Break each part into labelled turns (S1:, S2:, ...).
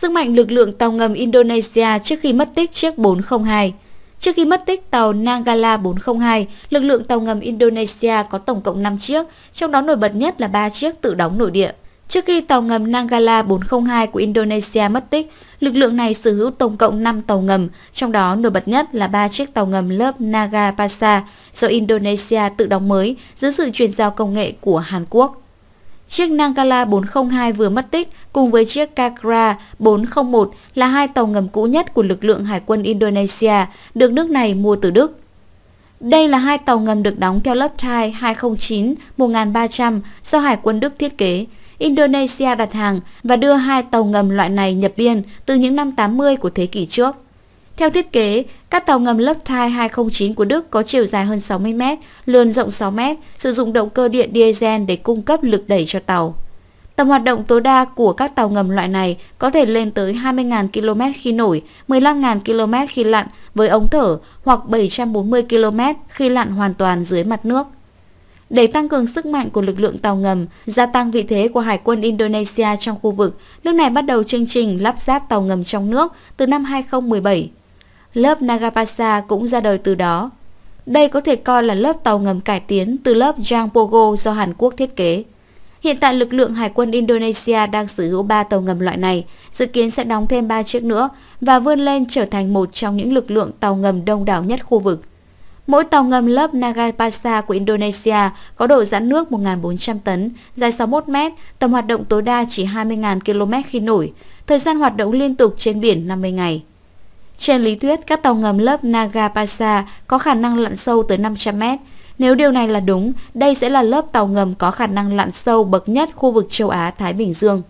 S1: Sức mạnh lực lượng tàu ngầm Indonesia trước khi mất tích chiếc 402 Trước khi mất tích tàu Nangala 402, lực lượng tàu ngầm Indonesia có tổng cộng 5 chiếc, trong đó nổi bật nhất là 3 chiếc tự đóng nội địa. Trước khi tàu ngầm Nangala 402 của Indonesia mất tích, lực lượng này sở hữu tổng cộng 5 tàu ngầm, trong đó nổi bật nhất là 3 chiếc tàu ngầm lớp Naga Nagapasa do Indonesia tự đóng mới dưới sự chuyển giao công nghệ của Hàn Quốc. Chiếc Nangala 402 vừa mất tích cùng với chiếc Kakra 401 là hai tàu ngầm cũ nhất của lực lượng hải quân Indonesia được nước này mua từ Đức. Đây là hai tàu ngầm được đóng theo lớp Thai 209-1300 do Hải quân Đức thiết kế. Indonesia đặt hàng và đưa hai tàu ngầm loại này nhập biên từ những năm 80 của thế kỷ trước. Theo thiết kế, các tàu ngầm lớp Thai 209 của Đức có chiều dài hơn 60 m, lươn rộng 6 m, sử dụng động cơ điện diesel để cung cấp lực đẩy cho tàu. Tầm hoạt động tối đa của các tàu ngầm loại này có thể lên tới 20.000 km khi nổi, 15.000 km khi lặn với ống thở hoặc 740 km khi lặn hoàn toàn dưới mặt nước. Để tăng cường sức mạnh của lực lượng tàu ngầm, gia tăng vị thế của Hải quân Indonesia trong khu vực, nước này bắt đầu chương trình lắp ráp tàu ngầm trong nước từ năm 2017. Lớp Nagapasa cũng ra đời từ đó. Đây có thể coi là lớp tàu ngầm cải tiến từ lớp Jangpogo do Hàn Quốc thiết kế. Hiện tại lực lượng Hải quân Indonesia đang sở hữu 3 tàu ngầm loại này, dự kiến sẽ đóng thêm 3 chiếc nữa và vươn lên trở thành một trong những lực lượng tàu ngầm đông đảo nhất khu vực. Mỗi tàu ngầm lớp Nagapasa của Indonesia có độ giãn nước 1.400 tấn, dài 61 mét, tầm hoạt động tối đa chỉ 20.000 km khi nổi, thời gian hoạt động liên tục trên biển 50 ngày. Trên lý thuyết, các tàu ngầm lớp Nagapasa có khả năng lặn sâu tới 500 mét. Nếu điều này là đúng, đây sẽ là lớp tàu ngầm có khả năng lặn sâu bậc nhất khu vực châu Á-Thái Bình Dương.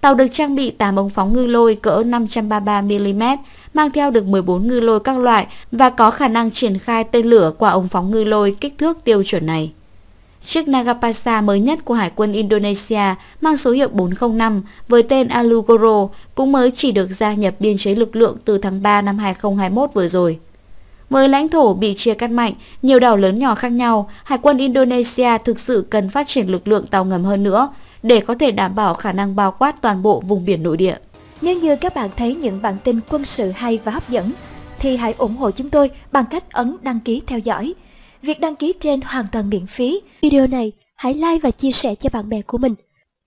S1: Tàu được trang bị 8 ống phóng ngư lôi cỡ 533mm, mang theo được 14 ngư lôi các loại và có khả năng triển khai tên lửa qua ống phóng ngư lôi kích thước tiêu chuẩn này. Chiếc Nagapasa mới nhất của Hải quân Indonesia mang số hiệu 405 với tên Alugoro cũng mới chỉ được gia nhập biên chế lực lượng từ tháng 3 năm 2021 vừa rồi. Với lãnh thổ bị chia cắt mạnh, nhiều đảo lớn nhỏ khác nhau, Hải quân Indonesia thực sự cần phát triển lực lượng tàu ngầm hơn nữa để có thể đảm bảo khả năng bao quát toàn bộ vùng biển nội địa. Nếu như các bạn thấy những bản tin quân sự hay và hấp dẫn, thì hãy ủng hộ chúng tôi bằng cách ấn đăng ký theo dõi – Việc đăng ký trên hoàn toàn miễn phí. Video này hãy like và chia sẻ cho bạn bè của mình.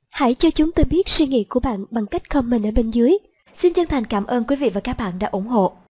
S1: Hãy cho chúng tôi biết suy nghĩ của bạn bằng cách comment ở bên dưới. Xin chân thành cảm ơn quý vị và các bạn đã ủng hộ.